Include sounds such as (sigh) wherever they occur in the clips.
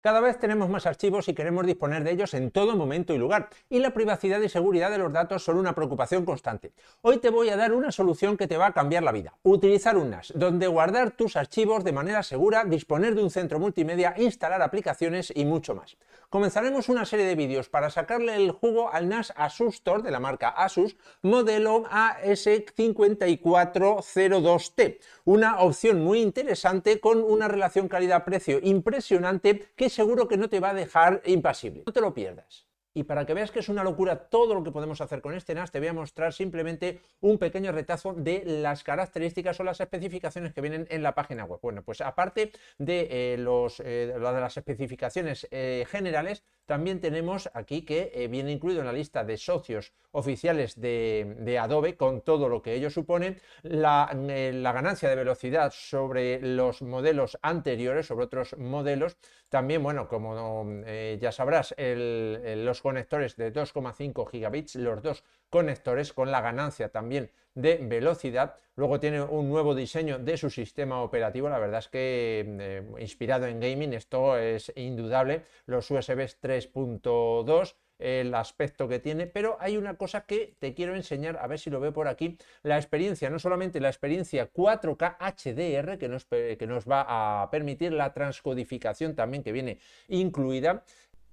Cada vez tenemos más archivos y queremos disponer de ellos en todo momento y lugar, y la privacidad y seguridad de los datos son una preocupación constante. Hoy te voy a dar una solución que te va a cambiar la vida. Utilizar un NAS, donde guardar tus archivos de manera segura, disponer de un centro multimedia, instalar aplicaciones y mucho más. Comenzaremos una serie de vídeos para sacarle el jugo al NAS Asus Store de la marca Asus, modelo AS5402T una opción muy interesante con una relación calidad-precio impresionante que seguro que no te va a dejar impasible. No te lo pierdas. Y para que veas que es una locura todo lo que podemos hacer con este NAS, te voy a mostrar simplemente un pequeño retazo de las características o las especificaciones que vienen en la página web. Bueno, pues aparte de, eh, los, eh, de las especificaciones eh, generales, también tenemos aquí que eh, viene incluido en la lista de socios oficiales de, Adobe, con todo lo que ello supone, eh, la, ganancia de velocidad sobre los modelos anteriores, sobre otros modelos. También, bueno, como eh, ya sabrás, los conectores de 2,5 gigabits, los dos conectores con la ganancia también de velocidad. Luego tiene un nuevo diseño de su sistema operativo. La verdad es que eh, inspirado en gaming, esto es indudable. Los USB 3.2 el aspecto que tiene, pero hay una cosa que te quiero enseñar, a ver si lo veo por aquí, la experiencia, no solamente la experiencia 4K HDR que que nos va a permitir la transcodificación también que viene incluida,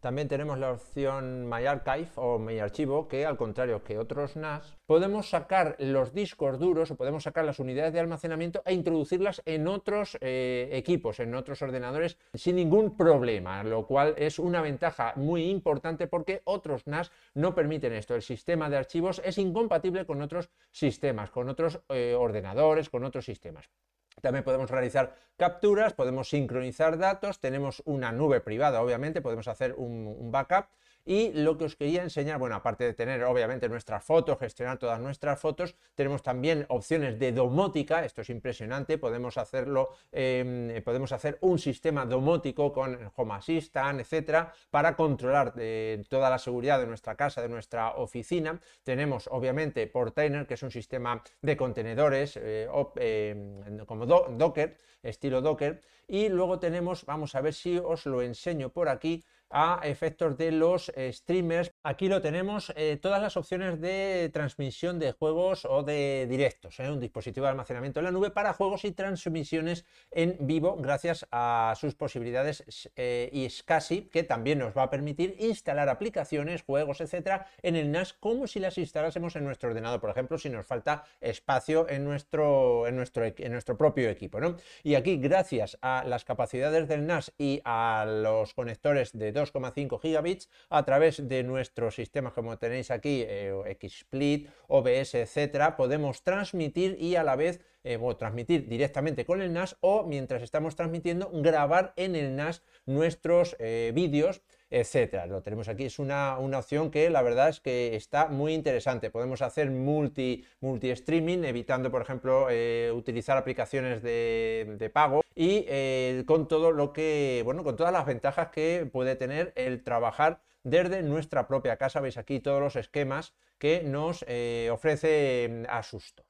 también tenemos la opción My Archive o my Archivo, que al contrario que otros NAS, podemos sacar los discos duros o podemos sacar las unidades de almacenamiento e introducirlas en otros eh, equipos, en otros ordenadores, sin ningún problema, lo cual es una ventaja muy importante porque otros NAS no permiten esto. El sistema de archivos es incompatible con otros sistemas, con otros eh, ordenadores, con otros sistemas. También podemos realizar capturas, podemos sincronizar datos, tenemos una nube privada, obviamente, podemos hacer un, backup y lo que os quería enseñar, bueno, aparte de tener obviamente nuestras fotos, gestionar todas nuestras fotos, tenemos también opciones de domótica, esto es impresionante, podemos hacerlo, em, podemos hacer un sistema domótico con Home Assistant, etcétera, para controlar eh, toda la seguridad de nuestra casa, de nuestra oficina. Tenemos obviamente Portainer, que es un sistema de contenedores eh, em, como Docker, estilo Docker, y luego tenemos, vamos a ver si os lo enseño por aquí, a efectos de los eh, streamers. Aquí lo tenemos, eh, todas las opciones de transmisión de juegos o de directos, ¿eh? un dispositivo de almacenamiento en la nube para juegos y transmisiones en vivo gracias a sus posibilidades y Scasi, que también nos va a permitir instalar aplicaciones, juegos, etcétera, en el NAS como si las instalásemos en nuestro ordenador, por ejemplo, si nos falta espacio en nuestro, en nuestro, en nuestro propio equipo. ¿no? Y aquí, gracias a las capacidades del NAS y a los conectores de 2,5 gigabits a través de nuestros sistemas como tenéis aquí, eh, XSplit, OBS, etcétera, podemos transmitir y a la vez eh, transmitir directamente con el NAS o mientras estamos transmitiendo grabar en el NAS nuestros eh, vídeos etcétera. Lo tenemos aquí, es una, opción que la verdad es que está muy interesante. Podemos hacer multi, multi streaming, evitando, por ejemplo, eh, utilizar aplicaciones de, pago y eh, con todo lo que, bueno, con todas las ventajas que puede tener el trabajar desde nuestra propia casa. Veis aquí todos los esquemas que nos eh, ofrece mm, Asusto.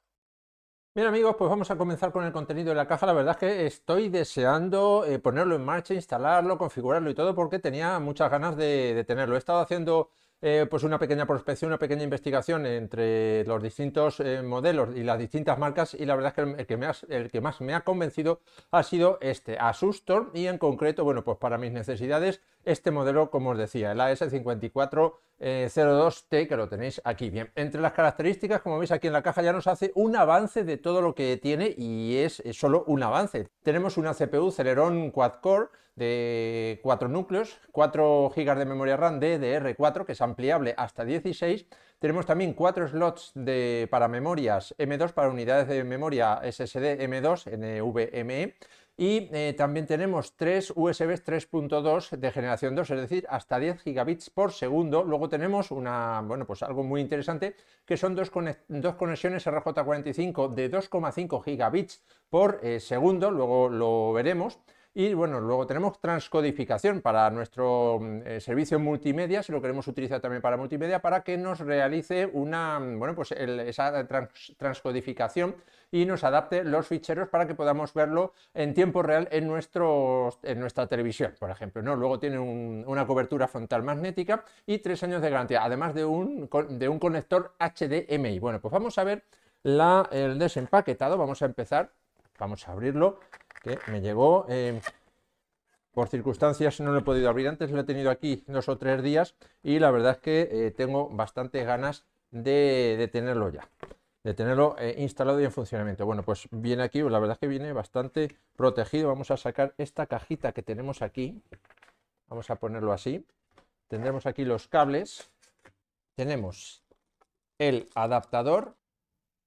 Bien amigos, pues vamos a comenzar con el contenido de la caja. La verdad es que estoy deseando eh, ponerlo en marcha, instalarlo, configurarlo y todo porque tenía muchas ganas de, tenerlo. He estado haciendo eh, pues una pequeña prospección, una pequeña investigación entre los distintos eh, modelos y las distintas marcas y la verdad es que el, que más me ha convencido ha sido este, Asustor y en concreto, bueno, pues para mis necesidades este modelo, como os decía, el AS5402T, eh, que lo tenéis aquí. Bien, entre las características, como veis aquí en la caja, ya nos hace un avance de todo lo que tiene y es solo un avance. Tenemos una CPU Celeron Quad-Core de 4 núcleos, 4 GB de memoria RAM DDR4, que es ampliable hasta 16. Tenemos también 4 slots para memorias M2, para unidades de memoria SSD M2, NVMe. Y eh, también tenemos tres USB 3.2 de generación 2, es decir, hasta 10 gigabits por segundo. Luego tenemos una, bueno, pues algo muy interesante, que son dos, conexiones RJ45 de 2,5 gigabits por eh, segundo, luego lo veremos. Y bueno, luego tenemos transcodificación para nuestro mm, eh, servicio multimedia, si lo queremos utilizar también para multimedia, para que nos realice una, mm, bueno, pues esa transcodificación y nos adapte los ficheros para que podamos verlo en tiempo real en, nuestro, en nuestra televisión, por ejemplo. ¿no? Luego tiene una cobertura frontal magnética y tres años de garantía, además de un, conector HDMI. Bueno, pues vamos a ver el desempaquetado, vamos a empezar, vamos a abrirlo que me llegó. Em, por circunstancias no lo he podido abrir antes, lo he tenido aquí dos o tres días y la verdad es que eh, tengo bastantes ganas de, tenerlo ya, de tenerlo eh, instalado y en funcionamiento. Bueno, pues viene aquí, la verdad es que viene bastante protegido. Vamos a sacar esta cajita que tenemos aquí, vamos a ponerlo así. Tendremos aquí los cables, tenemos el adaptador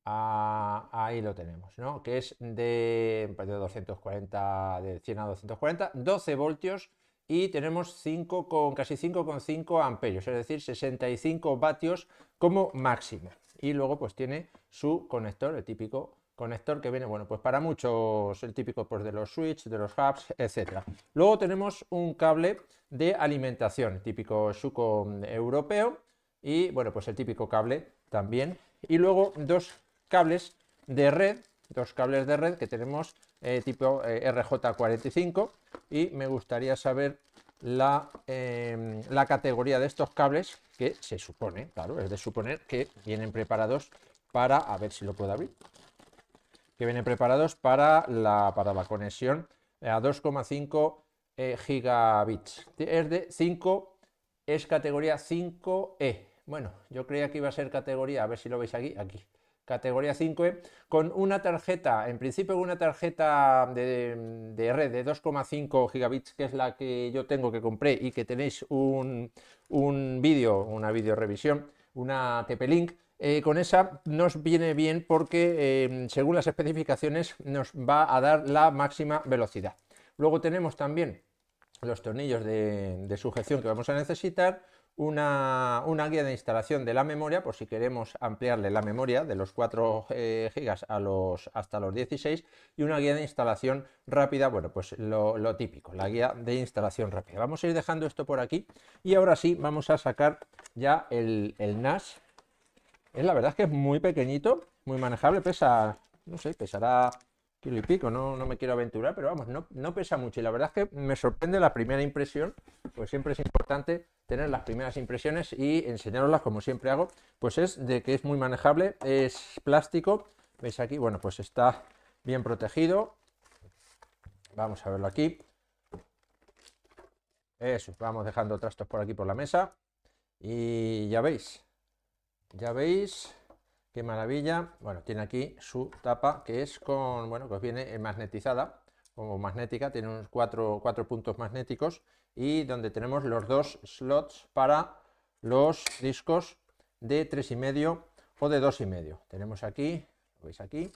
Ah, ahí lo tenemos, ¿no? Que es de, de 240, de 100 a 240, 12 voltios y tenemos 5 con casi 5,5 amperios, es decir, 65 vatios como máximo. Y luego pues tiene su conector, el típico conector que viene, bueno, pues para muchos, el típico pues, de los switches de los hubs, etcétera. Luego tenemos un cable de alimentación, típico suco europeo y bueno, pues el típico cable también. Y luego dos cables de red, dos cables de red que tenemos eh, tipo eh, RJ45 y me gustaría saber em, la, categoría de estos cables que se supone, claro, es de suponer que vienen preparados para, a ver si lo puedo abrir, que vienen preparados para la, para la conexión a 2,5 eh, gigabits. Es de 5, es categoría 5E. Bueno, yo creía que iba a ser categoría, a ver si lo veis aquí, aquí categoría 5, con una tarjeta, en principio una tarjeta de, red de 2,5 gigabits, que es la que yo tengo que compré y que tenéis un, vídeo, una vídeo revisión, una TP-Link. Eh, con esa nos viene bien porque em, según las especificaciones nos va a dar la máxima velocidad. Luego tenemos también los tornillos de sujeción que vamos a necesitar, una, guía de instalación de la memoria por si queremos ampliarle la memoria de los 4 eh, gigas GB a los, hasta los 16 y una guía de instalación rápida, bueno, pues lo, típico, la guía de instalación rápida. Vamos a ir dejando esto por aquí y ahora sí vamos a sacar ya el, NAS. Es la verdad es que es muy pequeñito, muy manejable, pesa, no sé, pesará kilo y pico, no, no me quiero aventurar, pero vamos, no, no, pesa mucho. Y la verdad es que me sorprende la primera impresión, pues siempre es importante tener las primeras impresiones y enseñaroslas como siempre hago, pues es de que es muy manejable, es plástico, veis aquí, bueno, pues está bien protegido. Vamos a verlo aquí. Eso, vamos dejando trastos por aquí por la mesa. Y ya veis, ya veis Qué maravilla. Bueno, tiene aquí su tapa que es con, bueno, pues viene magnetizada o magnética, tiene unos cuatro, puntos magnéticos y donde tenemos los dos slots para los discos de tres y medio o de dos y medio. Tenemos aquí, lo veis aquí,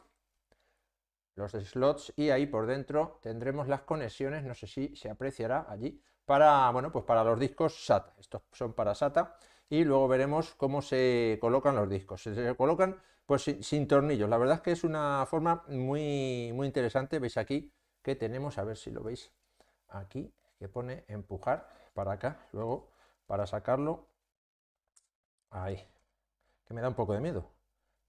los slots y ahí por dentro tendremos las conexiones, no sé si se apreciará allí, para, bueno, pues para los discos SATA. Estos son para SATA y luego veremos cómo se colocan los discos. Se colocan pues sin, tornillos. La verdad es que es una forma muy, muy interesante. Veis aquí que tenemos, a ver si lo veis aquí, que pone empujar para acá. Luego para sacarlo, ahí, que me da un poco de miedo.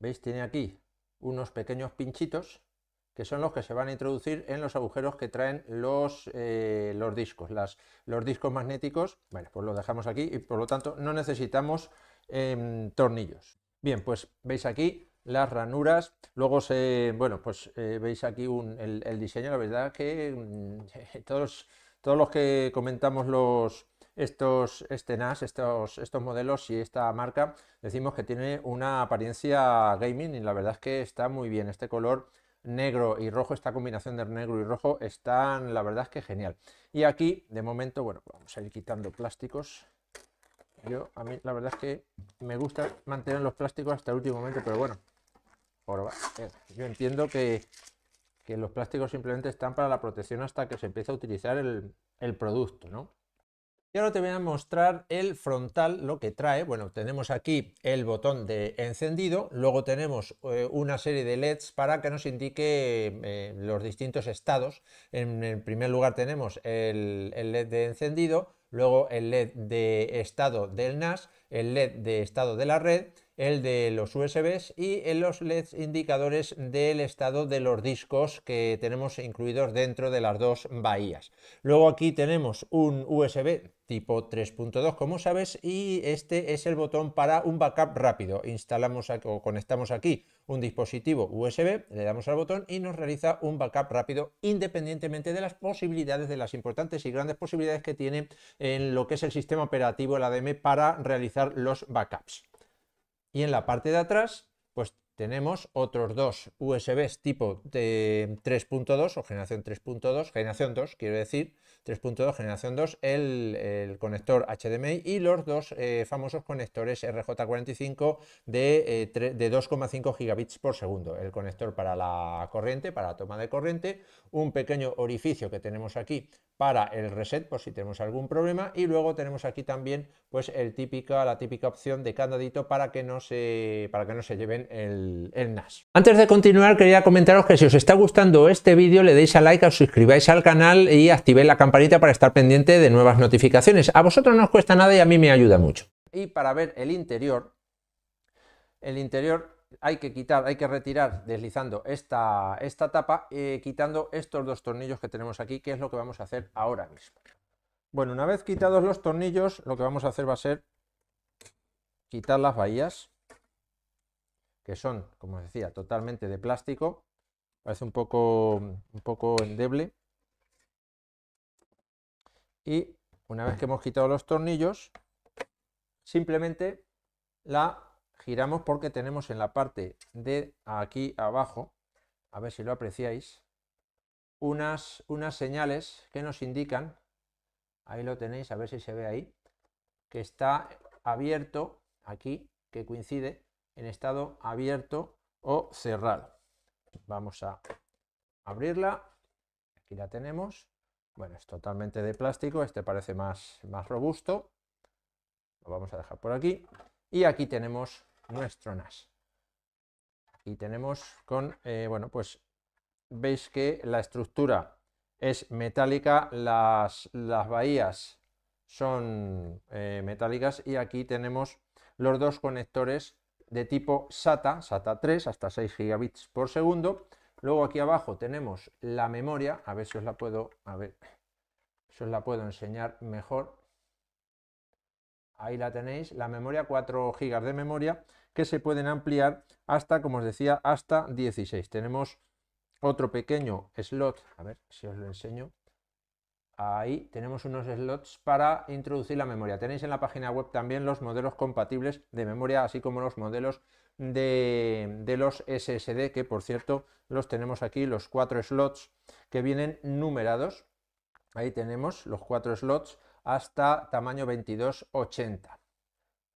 ¿Veis? Tiene aquí unos pequeños pinchitos que son los que se van a introducir en los agujeros que traen los, eh, los discos, los discos magnéticos. Bueno, pues los dejamos aquí y por lo tanto no necesitamos em, tornillos. Bien, pues veis aquí las ranuras. Luego se, bueno, pues eh, veis aquí el, diseño. La verdad que mm, (laughs) todos, todos los que comentamos los estos este NAS, estos, estos modelos y esta marca, decimos que tiene una apariencia gaming y la verdad es que está muy bien. Este color negro y rojo, esta combinación de negro y rojo están, la verdad es que genial. Y aquí, de momento, bueno, vamos a ir quitando plásticos. Yo, a mí, la verdad es que me gusta mantener los plásticos hasta el último momento, pero bueno, eh, yo entiendo que, los plásticos simplemente están para la protección hasta que se empiece a utilizar el, el producto, ¿no? Y ahora te voy a mostrar el frontal, lo que trae. Bueno, tenemos aquí el botón de encendido, luego tenemos eh, una serie de LEDs para que nos indique eh, los distintos estados. En, el primer lugar tenemos el LED de encendido, luego el LED de estado del NAS, el LED de estado de la red, el de los USBs y en los LEDs indicadores del estado de los discos que tenemos incluidos dentro de las dos bahías. Luego aquí tenemos un USB tipo 3.2 como sabes y este es el botón para un backup rápido. Instalamos o conectamos aquí un dispositivo USB, le damos al botón y nos realiza un backup rápido independientemente de las posibilidades, de las importantes y grandes posibilidades que tiene en lo que es el sistema operativo, el ADM, para realizar los backups. Y en la parte de atrás, pues tenemos otros dos USBs tipo 3.2 o generación 3.2, generación 2, quiero decir, 3.2, generación 2, el, conector HDMI y los dos eh, famosos conectores RJ45 de, eh, de 2,5 gigabits por segundo. El conector para la corriente, para la toma de corriente, un pequeño orificio que tenemos aquí para el reset por si tenemos algún problema y luego tenemos aquí también pues el típica, la típica opción de candadito para que no se, para que no se lleven el, el NAS. Antes de continuar quería comentaros que si os está gustando este vídeo le deis a like, os suscribáis al canal y activéis la campanita para estar pendiente de nuevas notificaciones. A vosotros no os cuesta nada y a mí me ayuda mucho. Y para ver el interior, el interior hay que quitar, hay que retirar deslizando esta, esta tapa, eh, quitando estos dos tornillos que tenemos aquí, que es lo que vamos a hacer ahora mismo. Bueno, una vez quitados los tornillos, lo que vamos a hacer va a ser quitar las bahías, que son, como decía, totalmente de plástico. Parece un poco, un poco endeble. Y una vez que hemos quitado los tornillos, simplemente la giramos porque tenemos en la parte de aquí abajo, a ver si lo apreciáis, unas, unas señales que nos indican, ahí lo tenéis, a ver si se ve ahí, que está abierto aquí, que coincide en estado abierto o cerrado. Vamos a abrirla, aquí la tenemos, bueno, es totalmente de plástico, este parece más, más robusto, lo vamos a dejar por aquí, y aquí tenemos nuestro NAS. Y tenemos con, eh, bueno, pues veis que la estructura es metálica, las, bahías son eh, metálicas y aquí tenemos los dos conectores de tipo SATA, SATA 3 hasta 6 gigabits por segundo. Luego aquí abajo tenemos la memoria, a ver si os la puedo, a ver, si os la puedo enseñar mejor. Ahí la tenéis, la memoria, 4 GB de memoria que se pueden ampliar hasta, como os decía, hasta 16. Tenemos otro pequeño slot, a ver si os lo enseño. Ahí tenemos unos slots para introducir la memoria. Tenéis en la página web también los modelos compatibles de memoria, así como los modelos de, de, los SSD, que por cierto los tenemos aquí, los cuatro slots que vienen numerados. Ahí tenemos los cuatro slots hasta tamaño 2280.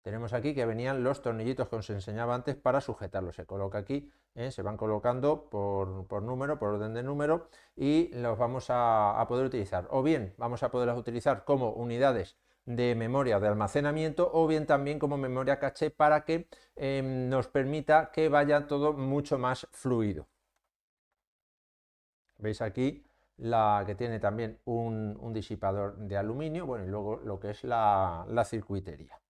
Tenemos aquí que venían los tornillitos que os enseñaba antes para sujetarlos. Se coloca aquí, ¿eh? se van colocando por, número, por orden de número y los vamos a, poder utilizar. O bien vamos a poderlas utilizar como unidades de memoria de almacenamiento o bien también como memoria caché para que em, nos permita que vaya todo mucho más fluido. Veis aquí la que tiene también un, disipador de aluminio, bueno, y luego lo que es la circuitería.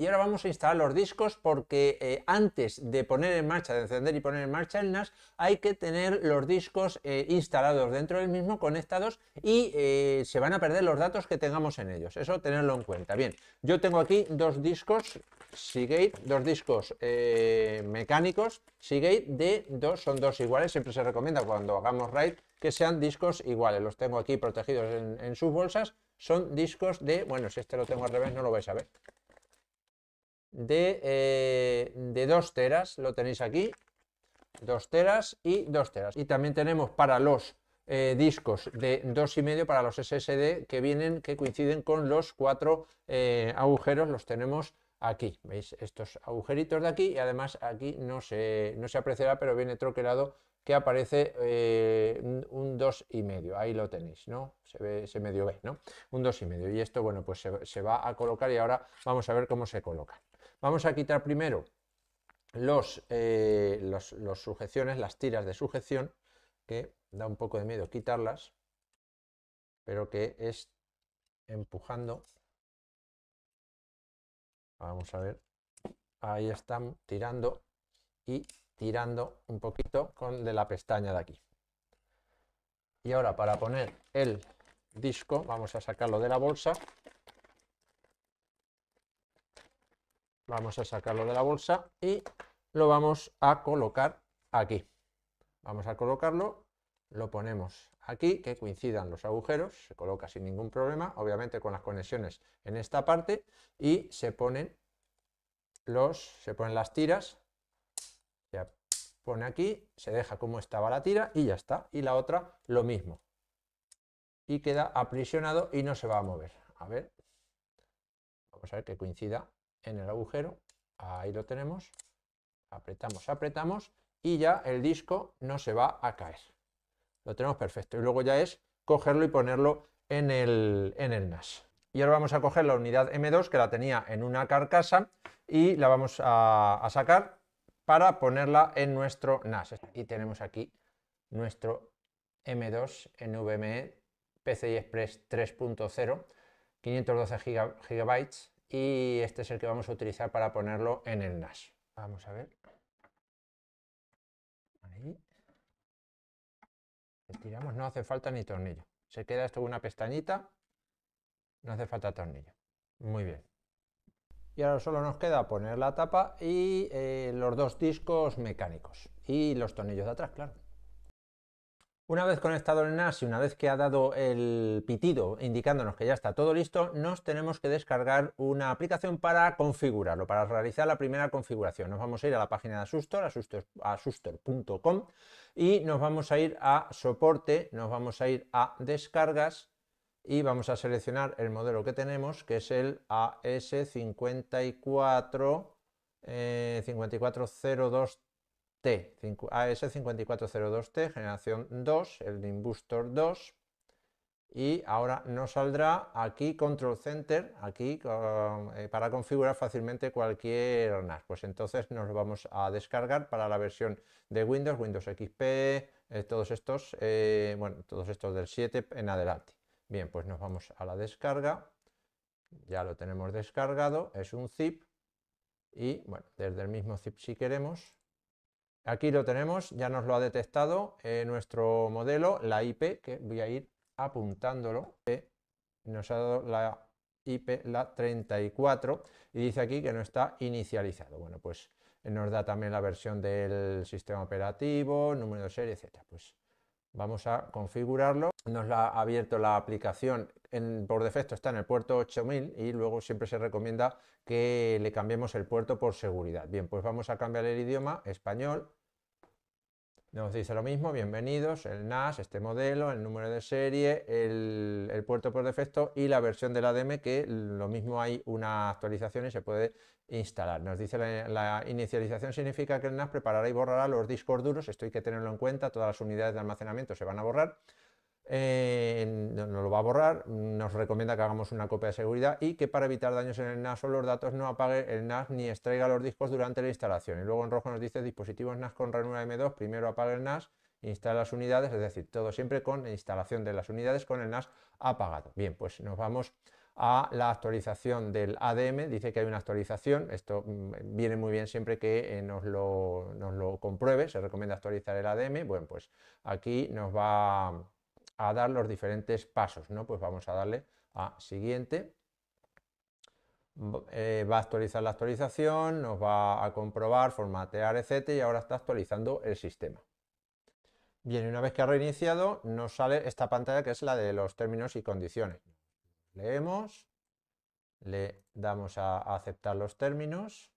Y ahora vamos a instalar los discos porque eh, antes de poner en marcha, de encender y poner en marcha el NAS, hay que tener los discos eh, instalados dentro del mismo, conectados y eh, se van a perder los datos que tengamos en ellos. Eso tenerlo en cuenta. Bien, yo tengo aquí dos discos Seagate, dos discos mecánicos Seagate de dos, son dos iguales. Siempre se recomienda cuando hagamos RAID que sean discos iguales. Los tengo aquí protegidos en, en sus bolsas. Son discos de, bueno, si este lo tengo al revés no lo vais a ver eh, de, dos teras, lo tenéis aquí, dos teras y dos teras. Y también tenemos para los eh, discos de y medio para los SSD que vienen, que coinciden con los cuatro eh, agujeros, los tenemos aquí, veis estos agujeritos de aquí y además aquí no se, no se apreciará pero viene troquelado que aparece un dos y medio, ahí lo tenéis, ¿no? Se, ve, se medio ve, ¿no? Un dos y medio y esto, bueno, pues se va a colocar y ahora vamos a ver cómo se coloca. Vamos a quitar primero eh, los, sujeciones, las tiras de sujeción, que da un poco de miedo quitarlas, pero que es empujando. Vamos a ver. Ahí están tirando y tirando un poquito con de la pestaña de aquí. Y ahora para poner el disco, vamos a sacarlo de la bolsa Vamos a sacarlo de la bolsa y lo vamos a colocar aquí. Vamos a colocarlo, lo ponemos aquí, que coincidan los agujeros, se coloca sin ningún problema, obviamente con las conexiones en esta parte, y se ponen, los, se ponen las tiras, se pone aquí, se deja como estaba la tira y ya está, y la otra lo mismo. Y queda aprisionado y no se va a mover. A ver, vamos a ver que coincida en el agujero, ahí lo tenemos, apretamos, apretamos y ya el disco no se va a caer. Lo tenemos perfecto y luego ya es cogerlo y ponerlo en el, en el NAS. Y ahora vamos a coger la unidad M2 que la tenía en una carcasa y la vamos a, a sacar para ponerla en nuestro NAS. Y tenemos aquí nuestro M2 NVMe PCI Express 3.0, 512 GB y este es el que vamos a utilizar para ponerlo en el NAS. Vamos a ver. Ahí. Estiramos, no hace falta ni tornillo. Se queda esto una pestañita, no hace falta tornillo. Muy bien. Y ahora solo nos queda poner la tapa y eh, los dos discos mecánicos y los tornillos de atrás, claro. Una vez conectado el NAS y una vez que ha dado el pitido indicándonos que ya está todo listo, nos tenemos que descargar una aplicación para configurarlo, para realizar la primera configuración. Nos vamos a ir a la página de Asustor, asustor.com y nos vamos a ir a soporte, nos vamos a ir a descargas y vamos a seleccionar el modelo que tenemos, que es el AS54 54023 T, AS5402T, generación 2, el Inbustor 2, y ahora nos saldrá aquí Control Center, aquí eh, para configurar fácilmente cualquier NAS. Pues entonces nos lo vamos a descargar para la versión de Windows, Windows XP, eh, todos estos, eh, bueno, todos estos del 7 en adelante. Bien, pues nos vamos a la descarga. Ya lo tenemos descargado, es un zip y bueno, desde el mismo zip si queremos Aquí lo tenemos, ya nos lo ha detectado eh, nuestro modelo, la IP, que voy a ir apuntándolo. nos ha dado la IP, la 34, y dice aquí que no está inicializado. Bueno, pues nos da también la versión del sistema operativo, número de serie, etcétera. Pues Vamos a configurarlo. Nos ha abierto la aplicación. En, por defecto está en el puerto 8000 y luego siempre se recomienda que le cambiemos el puerto por seguridad. Bien, pues vamos a cambiar el idioma español nos dice lo mismo, bienvenidos, el NAS, este modelo, el número de serie, el, puerto por defecto y la versión del ADM que lo mismo hay una actualización y se puede instalar. Nos dice la inicialización significa que el NAS preparará y borrará los discos duros, esto hay que tenerlo en cuenta, todas las unidades de almacenamiento se van a borrar. Eh, nos no lo va a borrar, nos recomienda que hagamos una copia de seguridad y que para evitar daños en el NAS o los datos no apague el NAS ni extraiga los discos durante la instalación. Y luego en rojo nos dice dispositivos NAS con ranura M2, primero apague el NAS, instala las unidades, es decir, todo siempre con la instalación de las unidades con el NAS apagado. Bien, pues nos vamos a la actualización del ADM, dice que hay una actualización, esto mm, viene muy bien siempre que eh, nos lo compruebe, se recomienda actualizar el ADM, bueno, pues aquí nos va a dar los diferentes pasos, ¿no? Pues vamos a darle a siguiente. va eh, a actualizar la actualización, nos va a comprobar, formatear, etc. Y ahora está actualizando el sistema. Bien, una vez que ha reiniciado, nos sale esta pantalla que es la de los términos y condiciones. Leemos, le damos a aceptar los términos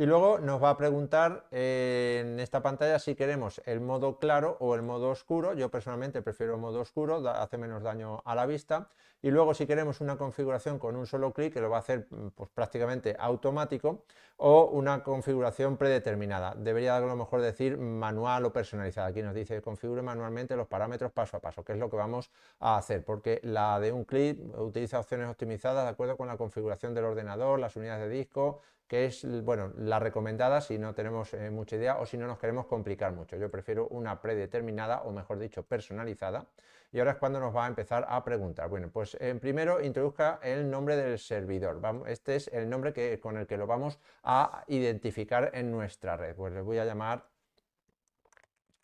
y luego nos va a preguntar eh, en esta pantalla si queremos el modo claro o el modo oscuro. Yo personalmente prefiero el modo oscuro, hace menos daño a la vista y luego si queremos una configuración con un solo clic, que lo va a hacer mm, pues, prácticamente automático, o una configuración predeterminada. Debería a lo mejor decir manual o personalizada. Aquí nos dice configure manualmente los parámetros paso a paso, que es lo que vamos a hacer, porque la de un clic utiliza opciones optimizadas de acuerdo con la configuración del ordenador, las unidades de disco, que es bueno, la recomendada si no tenemos eh, mucha idea o si no nos queremos complicar mucho. Yo prefiero una predeterminada o mejor dicho personalizada y ahora es cuando nos va a empezar a preguntar. Bueno, pues en eh, primero introduzca el nombre del servidor. este es el nombre que, con el que lo vamos a identificar en nuestra red. Pues le voy a llamar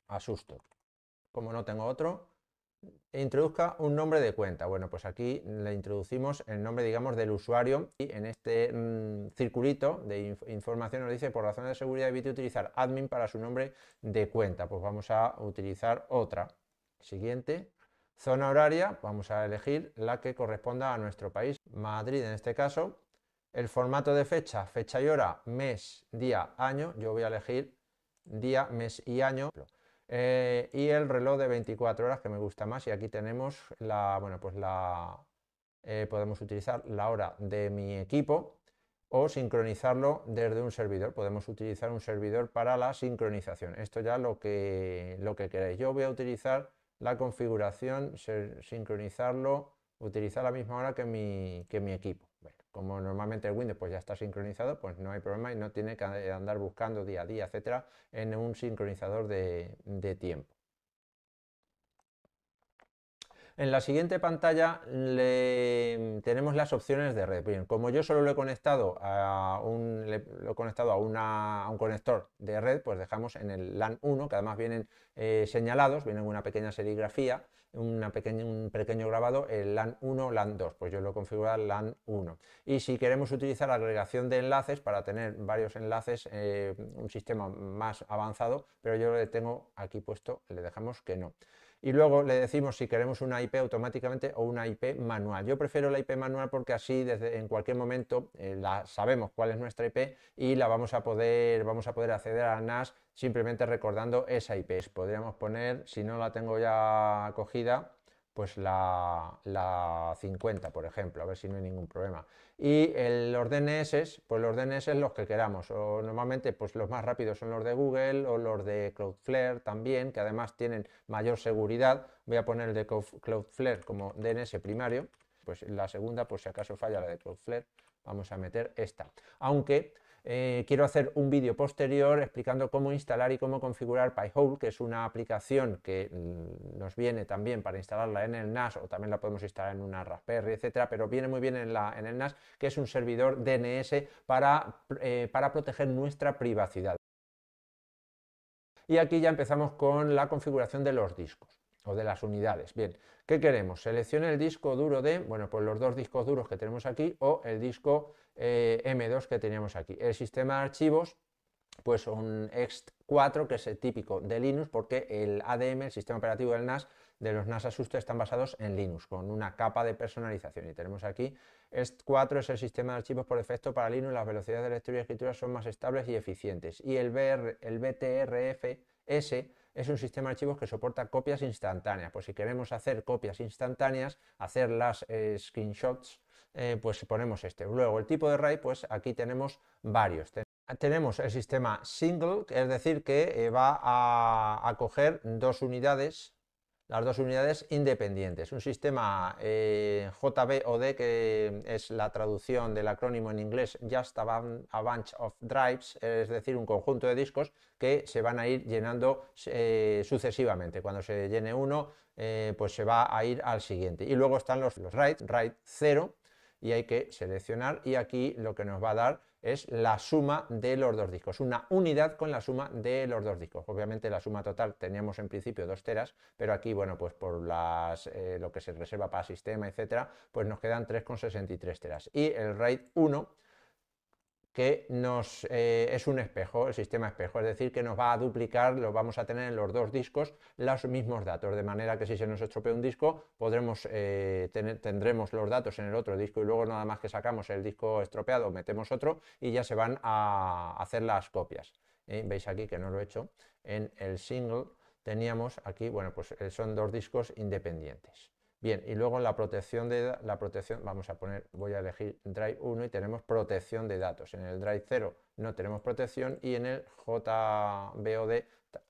asusto. Como no tengo otro, introduzca un nombre de cuenta. Bueno, pues aquí le introducimos el nombre, digamos, del usuario y en este mm, circulito de información nos dice por razones de seguridad evite utilizar admin para su nombre de cuenta. Pues vamos a utilizar otra. Siguiente. Zona horaria, vamos a elegir la que corresponda a nuestro país, Madrid en este caso. El formato de fecha, fecha y hora, mes, día, año. Yo voy a elegir día, mes y año. Eh, y el reloj de 24 horas que me gusta más. Y aquí tenemos la, bueno, pues la, eh, podemos utilizar la hora de mi equipo o sincronizarlo desde un servidor. Podemos utilizar un servidor para la sincronización. Esto ya lo que, lo que queréis. Yo voy a utilizar la configuración, sincronizarlo, utilizar la misma hora que mi, que mi equipo. como normalmente el Windows pues ya está sincronizado, pues no hay problema y no tiene que andar buscando día a día, etcétera, en un sincronizador de tiempo. En la siguiente pantalla tenemos las opciones de red. como yo solo lo he conectado a un, lo conectado a, un conector de red, pues dejamos en el LAN 1, que además vienen eh, señalados, vienen una pequeña serigrafía, un pequeño grabado, el LAN 1, LAN 2. Pues yo lo he configurado LAN 1. Y si queremos utilizar la agregación de enlaces para tener varios enlaces, eh, un sistema más avanzado, pero yo lo tengo aquí puesto, le dejamos que no y luego le decimos si queremos una IP automáticamente o una IP manual. Yo prefiero la IP manual porque así desde en cualquier momento eh, la sabemos cuál es nuestra IP y la vamos a poder vamos a poder acceder a NAS simplemente recordando esa IP. Podríamos poner, si no la tengo ya cogida, pues la, 50, por ejemplo, a ver si no hay ningún problema. Y el, los DNS, pues los DNS los que queramos, o normalmente pues los más rápidos son los de Google o los de Cloudflare también, que además tienen mayor seguridad. Voy a poner el de Cloudflare como DNS primario, pues la segunda, por si acaso falla la de Cloudflare, vamos a meter esta. Aunque eh, quiero hacer un vídeo posterior explicando cómo instalar y cómo configurar Pyhole, que es una aplicación que mm, nos viene también para instalarla en el NAS o también la podemos instalar en una Raspberry, etcétera, pero viene muy bien en, el NAS, que es un servidor DNS eh, para, proteger nuestra privacidad. Y aquí ya empezamos con la configuración de los discos o de las unidades. ¿Qué queremos? Seleccione el disco duro D, bueno, pues los dos discos duros que tenemos aquí o el disco eh, M2 que teníamos aquí. El sistema de archivos, pues un ext4 que es el típico de Linux porque el ADM, el sistema operativo del NAS, de los NAS asustes están basados en Linux con una capa de personalización y tenemos aquí ext 4 es el sistema de archivos por defecto para Linux, las velocidades de lectura y escritura son más estables y eficientes y el, ver el BTRFS es un sistema de archivos que soporta copias instantáneas. Pues si queremos hacer copias instantáneas, hacer las eh, screenshots, eh, pues ponemos este. Luego el tipo de RAID, pues aquí tenemos varios. Tenemos el sistema single, es decir, que eh, va a, a coger dos unidades las dos unidades independientes. Un sistema eh, JBOD, que es la traducción del acrónimo en inglés Just a, Bunch of Drives, es decir, un conjunto de discos que se van a ir llenando eh, sucesivamente. Cuando se llene uno, eh, pues se va a ir al siguiente. Y luego están los, los RAID, RAID 0, y hay que seleccionar y aquí lo que nos va a dar es la suma de los dos discos, una unidad con la suma de los dos discos. Obviamente la suma total teníamos en principio dos teras, pero aquí, bueno, pues por las, eh, lo que se reserva para sistema, etcétera, pues nos quedan 3,63 teras. Y el RAID 1 que nos, eh, es un espejo, el sistema espejo, es decir, que nos va a duplicar, lo vamos a tener en los dos discos los mismos datos, de manera que si se nos estropea un disco, podremos, eh, tendremos los datos en el otro disco y luego nada más que sacamos el disco estropeado, metemos otro y ya se van a hacer las copias. ¿Eh? Veis aquí que no lo he hecho, en el single teníamos aquí, bueno, pues son dos discos independientes. Bien, y luego en la protección de la protección, vamos a poner, voy a elegir drive 1 y tenemos protección de datos. En el drive 0 no tenemos protección y en el JBOD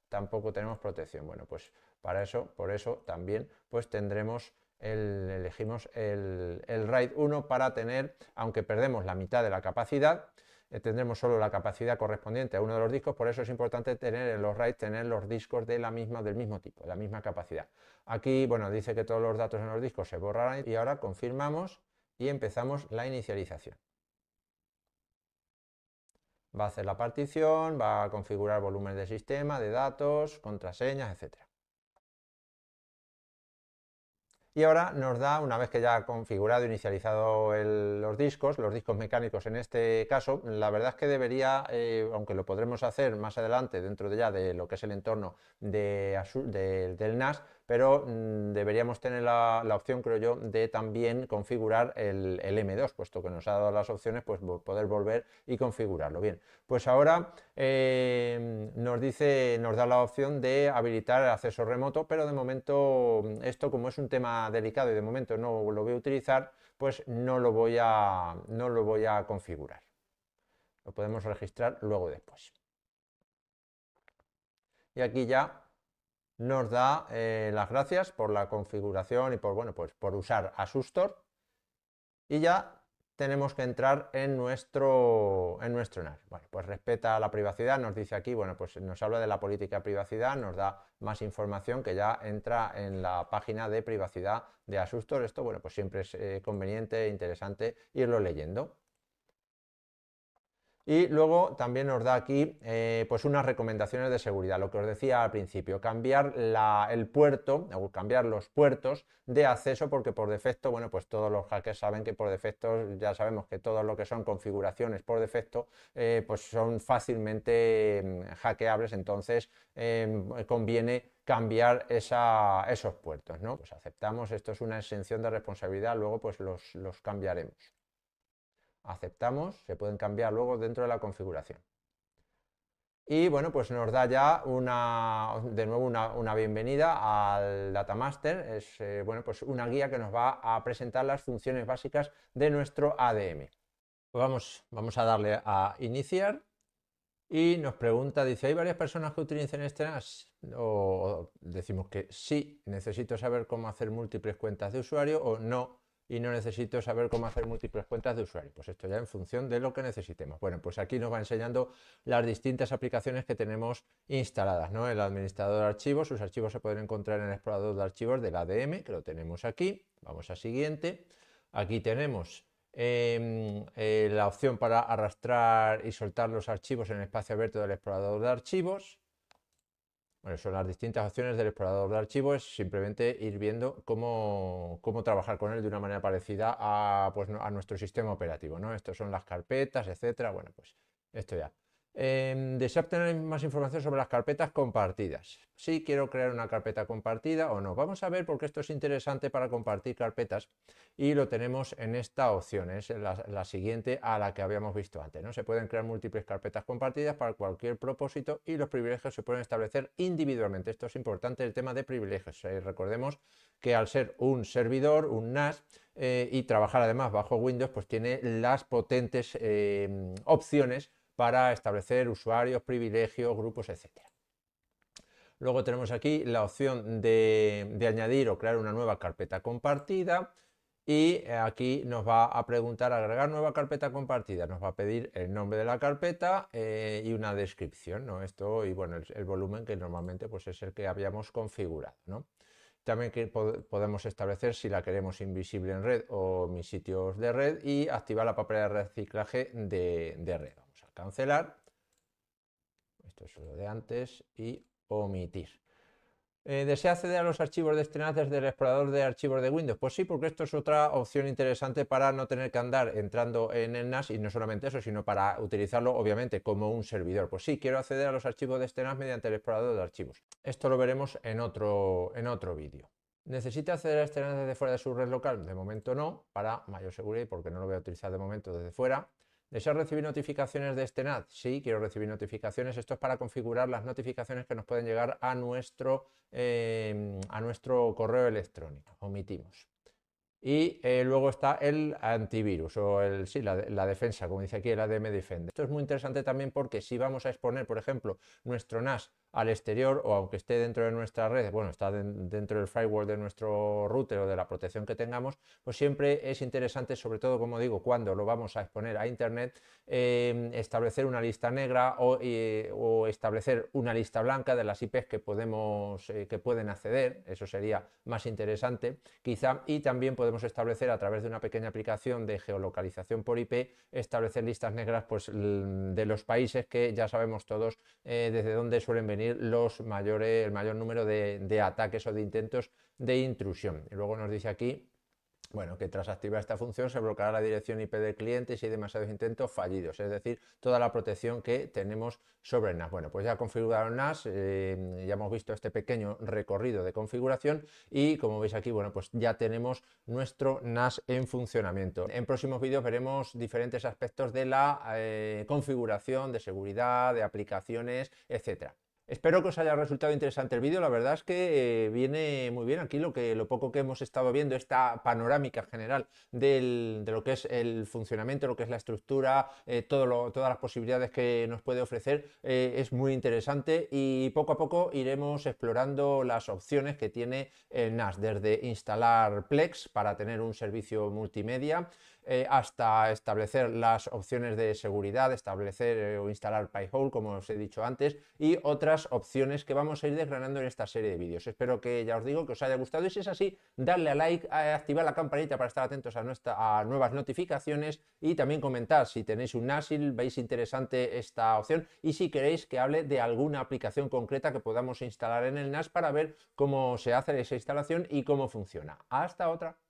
tampoco tenemos protección. Bueno, pues para eso, por eso también pues tendremos el, elegimos el, el RAID 1 para tener, aunque perdemos la mitad de la capacidad, eh, tendremos solo la capacidad correspondiente a uno de los discos, por eso es importante tener en los RAID tener los discos de la misma, del mismo tipo, de la misma capacidad. Aquí, bueno, dice que todos los datos en los discos se borrarán y ahora confirmamos y empezamos la inicialización. Va a hacer la partición, va a configurar volumen de sistema, de datos, contraseñas, etc. Y ahora nos da, una vez que ya ha configurado, inicializado los discos, los discos mecánicos en este caso, la verdad es que debería, eh, aunque lo podremos hacer más adelante dentro de ya de lo que es el entorno del NAS, pero mm, deberíamos tener la, opción, creo yo, de también configurar el, M2, puesto que nos ha dado las opciones, pues poder volver y configurarlo. Bien, pues ahora eh, nos dice, nos da la opción de habilitar el acceso remoto, pero de momento mm, esto como es un tema delicado y de momento no lo voy a utilizar, pues no lo voy a, no lo voy a configurar. Lo podemos registrar luego después. Y aquí ya nos da eh, las gracias por la configuración y por, bueno, pues por usar Asustor. Y ya tenemos que entrar en nuestro, en nuestro Bueno, pues respeta la privacidad, nos dice aquí, bueno, pues nos habla de la política de privacidad, nos da más información que ya entra en la página de privacidad de Asustor. Esto, bueno, pues siempre es eh, conveniente e interesante irlo leyendo. Y luego también nos da aquí eh, pues unas recomendaciones de seguridad, lo que os decía al principio, cambiar el puerto o cambiar los puertos de acceso porque por defecto, bueno, pues todos los hackers saben que por defecto, ya sabemos que todo lo que son configuraciones por defecto, eh, pues son fácilmente mm, hackeables, entonces em, conviene cambiar esos puertos, ¿no? Pues aceptamos, esto es una exención de responsabilidad, luego pues los, los cambiaremos aceptamos, se pueden cambiar luego dentro de la configuración. Y bueno, pues nos da ya una, de nuevo una, bienvenida al Data Master es eh, bueno, pues una guía que nos va a presentar las funciones básicas de nuestro ADM. Pues vamos, vamos a darle a iniciar y nos pregunta, dice, ¿hay varias personas que utilicen este O decimos que sí, necesito saber cómo hacer múltiples cuentas de usuario o no, y no necesito saber cómo hacer múltiples cuentas de usuario. Pues esto ya en función de lo que necesitemos. Bueno, pues aquí nos va enseñando las distintas aplicaciones que tenemos instaladas. ¿no? El administrador de archivos, sus archivos se pueden encontrar en el explorador de archivos del ADM, que lo tenemos aquí. Vamos a siguiente. Aquí tenemos em, eh, la opción para arrastrar y soltar los archivos en el espacio abierto del explorador de archivos. Bueno, son las distintas opciones del explorador de archivos, simplemente ir viendo cómo, cómo trabajar con él de una manera parecida a, pues, a nuestro sistema operativo. ¿no? Estas son las carpetas, etcétera. Bueno, pues esto ya. Eh, em, ¿Desea obtener más información sobre las carpetas compartidas? Si quiero crear una carpeta compartida o no. Vamos a ver porque esto es interesante para compartir carpetas y lo tenemos en esta opción, es la, siguiente a la que habíamos visto antes. ¿no? Se pueden crear múltiples carpetas compartidas para cualquier propósito y los privilegios se pueden establecer individualmente. Esto es importante, el tema de privilegios. ¿eh? recordemos que al ser un servidor, un NAS, eh, y trabajar además bajo Windows, pues tiene las potentes em, opciones para establecer usuarios, privilegios, grupos, etc. Luego tenemos aquí la opción de, añadir o crear una nueva carpeta compartida y eh, aquí nos va a preguntar agregar nueva carpeta compartida, nos va a pedir el nombre de la carpeta eh, y una descripción, ¿no? Esto y bueno, el, volumen que normalmente pues es el que habíamos configurado, También podemos establecer si la queremos invisible en red o mis sitios de red y activar la papelera de reciclaje de, de red cancelar, esto es lo de antes, y omitir. Eh, ¿Desea acceder a los archivos de estrenadas desde el explorador de archivos de Windows? Pues sí, porque esto es otra opción interesante para no tener que andar entrando en el NAS y no solamente eso, sino para utilizarlo obviamente como un servidor. Pues sí, quiero acceder a los archivos de este NAS mediante el explorador de archivos. Esto lo veremos en otro, en otro vídeo. ¿Necesita acceder a estrenadas desde fuera de su red local? De momento no, para mayor seguridad y porque no lo voy a utilizar de momento desde fuera. ¿Deseo recibir notificaciones de este NAT? Sí, quiero recibir notificaciones. Esto es para configurar las notificaciones que nos pueden llegar a nuestro, em, a nuestro correo electrónico. Omitimos. Y eh, luego está el antivirus o el, sí, la, la, defensa, como dice aquí el ADM Defender. Esto es muy interesante también porque si vamos a exponer, por ejemplo, nuestro NAS al exterior o aunque esté dentro de nuestra red, bueno, está dentro del firewall de nuestro router o de la protección que tengamos, pues siempre es interesante, sobre todo, como digo, cuando lo vamos a exponer a Internet, em, establecer una lista negra o, establecer una lista blanca de las IPs que, podemos, eh, que pueden acceder, eso sería más interesante, quizá, y también podemos establecer a través de una pequeña aplicación de geolocalización por IP, establecer listas negras pues, de los países que ya sabemos todos eh, desde dónde suelen venir los mayores, el mayor número de, ataques o de intentos de intrusión. Y luego nos dice aquí bueno, que tras activar esta función se bloqueará la dirección IP del cliente si hay demasiados intentos fallidos, es decir, toda la protección que tenemos sobre el NAS. Bueno, pues ya configurado el NAS, eh, ya hemos visto este pequeño recorrido de configuración y como veis aquí, bueno, pues ya tenemos nuestro NAS en funcionamiento. En próximos vídeos veremos diferentes aspectos de la eh, configuración de seguridad, de aplicaciones, etcétera. Espero que os haya resultado interesante el vídeo, la verdad es que eh, viene muy bien aquí lo, que, lo poco que hemos estado viendo, esta panorámica general de lo que es el funcionamiento, lo que es la estructura, eh, todas las posibilidades que nos puede ofrecer, eh, es muy interesante y poco a poco iremos explorando las opciones que tiene el NAS, desde instalar Plex para tener un servicio multimedia, eh, hasta establecer las opciones de seguridad, establecer eh, o instalar PyHole como os he dicho antes, y otras opciones que vamos a ir desgranando en esta serie de vídeos. Espero que ya os digo que os haya gustado y si es así, darle a like, activar la campanita para estar atentos a, nuevas notificaciones y también comentar si tenéis un NAS y veis interesante esta opción y si queréis que hable de alguna aplicación concreta que podamos instalar en el NAS para ver cómo se hace esa instalación y cómo funciona. Hasta otra.